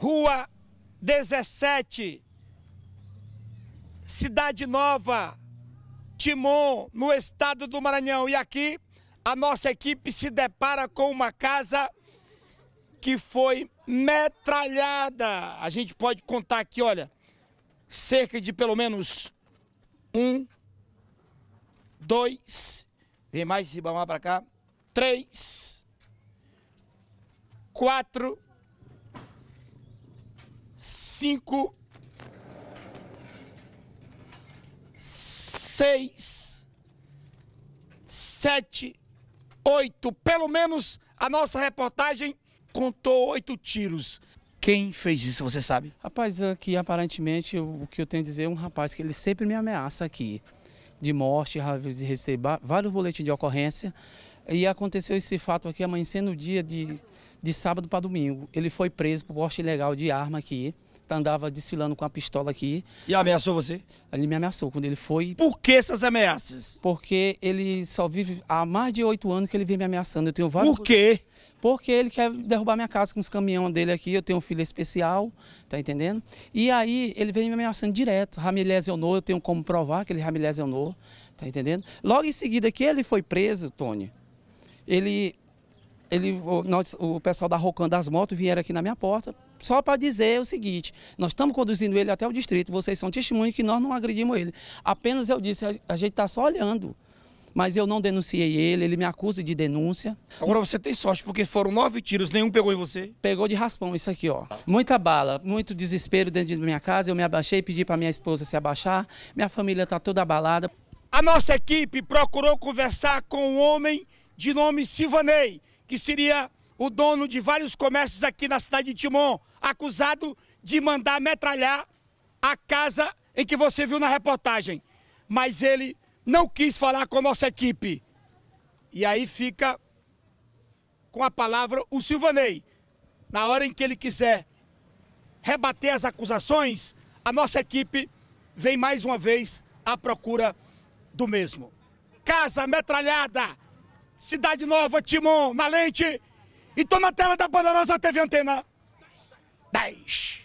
Rua 17, Cidade Nova, Timon, no estado do Maranhão. E aqui a nossa equipe se depara com uma casa que foi metralhada. A gente pode contar aqui, olha, cerca de pelo menos um, dois, vem mais Ribamar para cá, três, quatro, cinco, seis, sete, oito. Pelo menos a nossa reportagem contou oito tiros. Quem fez isso, você sabe? Rapaz, aqui aparentemente o que eu tenho a dizer é um rapaz que ele sempre me ameaça aqui de morte, receber vários boletins de ocorrência. E aconteceu esse fato aqui amanhecendo o dia de, de sábado para domingo. Ele foi preso por porte ilegal de arma aqui andava desfilando com a pistola aqui. E ameaçou você? Ele me ameaçou quando ele foi. Por que essas ameaças? Porque ele só vive há mais de oito anos que ele vem me ameaçando. Eu tenho vários. Por quê? Porque ele quer derrubar minha casa com os caminhões dele aqui. Eu tenho um filho especial, tá entendendo? E aí ele vem me ameaçando direto. Ramilés lesionou, eu tenho como provar que ele Ramilés lesionou, tá entendendo? Logo em seguida que ele foi preso, Tony, ele ele, nós, o pessoal da Rocan das Motos vieram aqui na minha porta, só para dizer o seguinte, nós estamos conduzindo ele até o distrito, vocês são testemunhas que nós não agredimos ele. Apenas eu disse, a, gente está só olhando. Mas eu não denunciei ele, ele me acusa de denúncia. Agora você tem sorte, porque foram nove tiros, nenhum pegou em você? Pegou de raspão, isso aqui, ó. Muita bala, muito desespero dentro da minha casa. Eu me abaixei, pedi para minha esposa se abaixar. Minha família está toda abalada. A nossa equipe procurou conversar com um homem de nome Silvanei, que seria o dono de vários comércios aqui na cidade de Timon, acusado de mandar metralhar a casa em que você viu na reportagem. Mas ele não quis falar com a nossa equipe. E aí fica com a palavra o Silvanei. Na hora em que ele quiser rebater as acusações, a nossa equipe vem mais uma vez à procura do mesmo. Casa metralhada, Cidade Nova, Timon, na lente e toma na tela da Poderosa TV Antena 10.